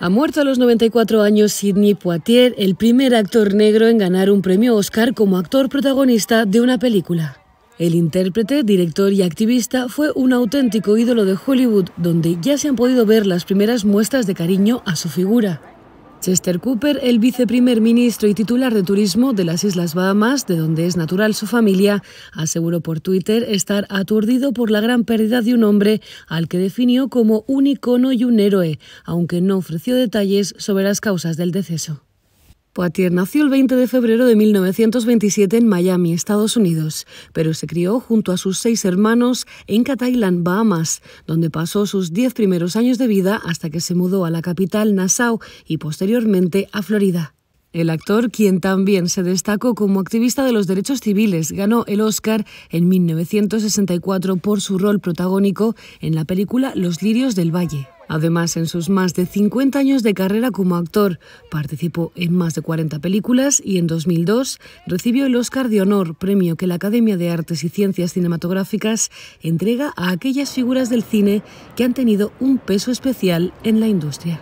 Ha muerto a los 94 años Sidney Poitier, el primer actor negro en ganar un premio Oscar como actor protagonista de una película. El intérprete, director y activista fue un auténtico ídolo de Hollywood, donde ya se han podido ver las primeras muestras de cariño a su figura. Chester Cooper, el viceprimer ministro y titular de turismo de las Islas Bahamas, de donde es natural su familia, aseguró por Twitter estar aturdido por la gran pérdida de un hombre al que definió como un icono y un héroe, aunque no ofreció detalles sobre las causas del deceso. Poitier nació el 20 de febrero de 1927 en Miami, Estados Unidos, pero se crió junto a sus seis hermanos en Catailand, Bahamas, donde pasó sus diez primeros años de vida hasta que se mudó a la capital, Nassau, y posteriormente a Florida. El actor, quien también se destacó como activista de los derechos civiles, ganó el Oscar en 1964 por su rol protagónico en la película Los Lirios del Valle. Además, en sus más de 50 años de carrera como actor, participó en más de 40 películas y en 2002 recibió el Oscar de Honor, premio que la Academia de Artes y Ciencias Cinematográficas entrega a aquellas figuras del cine que han tenido un peso especial en la industria.